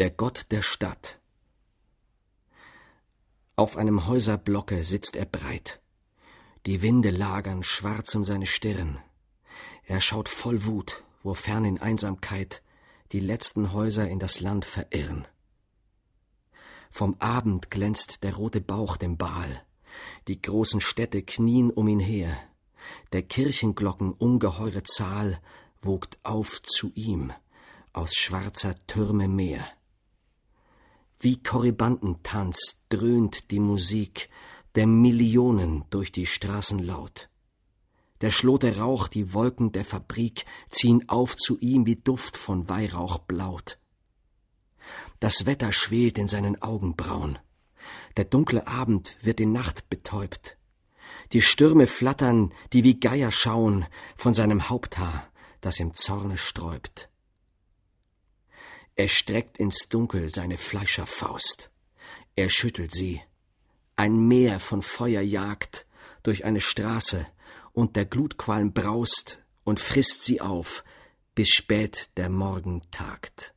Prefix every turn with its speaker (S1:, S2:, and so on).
S1: der Gott der Stadt. Auf einem Häuserblocke sitzt er breit. Die Winde lagern schwarz um seine Stirn. Er schaut voll Wut, wo fern in Einsamkeit die letzten Häuser in das Land verirren. Vom Abend glänzt der rote Bauch dem Baal. Die großen Städte knien um ihn her. Der Kirchenglocken ungeheure Zahl wogt auf zu ihm aus schwarzer Türme Meer. Wie Korribantentanz dröhnt die Musik der Millionen durch die Straßen laut. Der schlote Rauch, die Wolken der Fabrik ziehen auf zu ihm wie Duft von Weihrauch blaut. Das Wetter schwelt in seinen Augenbrauen. Der dunkle Abend wird in Nacht betäubt. Die Stürme flattern, die wie Geier schauen, von seinem Haupthaar, das im Zorne sträubt. Er streckt ins Dunkel seine Fleischerfaust. Er schüttelt sie. Ein Meer von Feuer jagt durch eine Straße, und der Glutqualm braust und frisst sie auf, bis spät der Morgen tagt.